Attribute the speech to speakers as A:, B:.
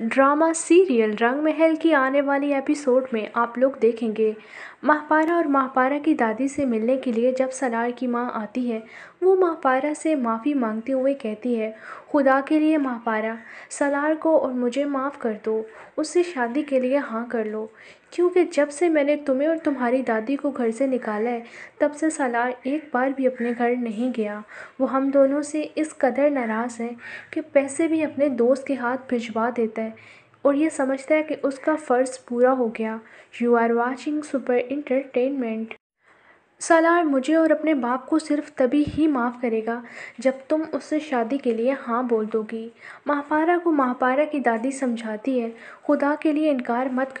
A: drama serial रंग महल की आने वाली एपिसोड में आप लोग देखेंगे महपारा और महपारा की दादी से मिलने के लिए जब सलार की माँ आती है वो महपारा से माफ़ी मांगते हुए कहती है खुदा के लिए महपारा सलार को और मुझे माफ़ कर दो उससे शादी के लिए हाँ कर लो क्योंकि जब से मैंने तुम्हें और तुम्हारी दादी को घर से निकाला है तब से सलार एक बार भी अपने घर नहीं गया वो हम दोनों से इस कदर नाराज़ है कि पैसे भी अपने दोस्त के हाथ भिजवा देता है जाता है और ये समझता है कि उसका फ़र्ज़ पूरा हो गया you are watching super entertainment Salaar मुझे और अपने बाप को सिर्फ तभी ही माफ़ करेगा जब तुम उससे शादी के लिए हाँ बोल दोगी महापारा को महापारा की दादी समझाती है खुदा के लिए इनकार मत कर